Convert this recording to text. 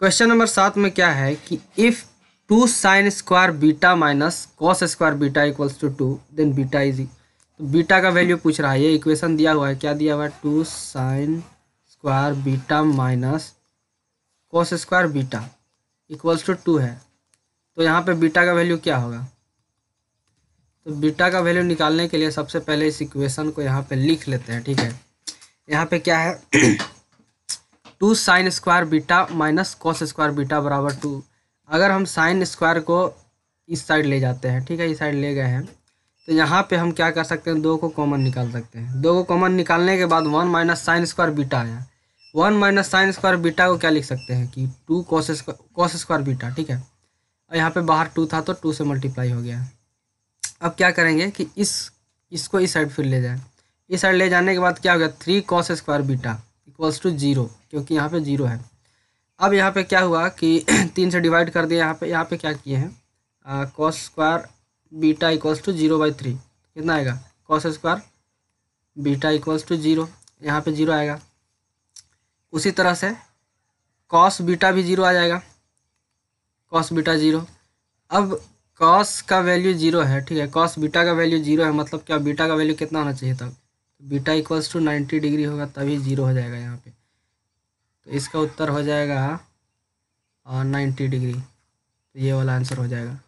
question number सात में क्या है कि if two sine square beta minus cos square beta equals to two then beta is तो बीटा का वैल्यू पूछ रहा है ये इक्वेशन दिया हुआ है क्या दिया हुआ है two sine square beta minus cos square beta equals to two है तो यहाँ पे बीटा का वैल्यू क्या होगा तो बीटा का वैल्यू निकालने के लिए सबसे पहले इस इक्वेशन को यहाँ पे लिख लेते हैं ठीक है यहाँ पे क्या है two sine square beta minus cos square beta बराबर टू अगर हम साइन स्क्वायर को इस साइड ले जाते हैं ठीक है इस साइड ले गए हैं तो यहाँ पे हम क्या कर सकते हैं दो को कॉमन निकाल सकते हैं दो को कॉमन निकालने के बाद one minus sine square beta आया one minus sine square beta को क्या लिख सकते हैं कि two cos cos square beta ठीक है और यहाँ पे बाहर टू था तो टू से मल्टीप्लाई हो गया अब क्या करेंगे कि इस इसको इस साइड फिर ले जाए इस साइड ले जाने के बाद क्या हो गया three cos square beta equals to zero क्योंकि यहाँ पे जीरो है अब यहाँ पे क्या हुआ कि तीन से डिवाइड कर दिया यहाँ पे यहाँ पे क्या किए हैं cos square beta equals to zero by three कितना आएगा cos square beta equals to zero यहाँ पे जीरो आएगा उसी तरह से कॉस बीटा भी जीरो आ जाएगा कॉस बीटा जीरो अब कॉस का वैल्यू जीरो है ठीक है कॉस बीटा का वैल्यू जीरो है मतलब क्या बीटा का वैल्यू कितना होना चाहिए तब beta equals to ninety degree होगा तभी जीरो हो जाएगा यहाँ पे तो इसका उत्तर हो जाएगा नाइन्टी डिग्री तो ये वाला आंसर हो जाएगा